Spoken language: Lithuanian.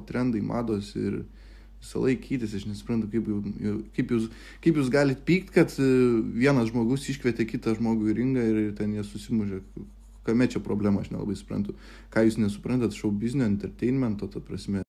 nuolat trendai, mados ir visą laikytis, aš nesuprantu, kaip, kaip, jūs, kaip jūs galit pykt, kad e, vienas žmogus iškvietė kitą žmogų į ringą ir ten jie susimužė. Kame čia problema, aš nelabai suprantu. Ką jūs nesuprantat, šou biznio, entertainmento, ta prasme.